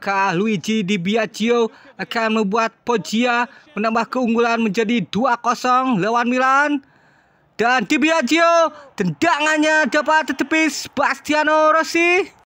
maka Luigi Di Biagio akan membuat Poggia menambah keunggulan menjadi 2-0 lawan Milan. Dan Di Biagio tendangannya dapat ditepis Bastiano Rossi.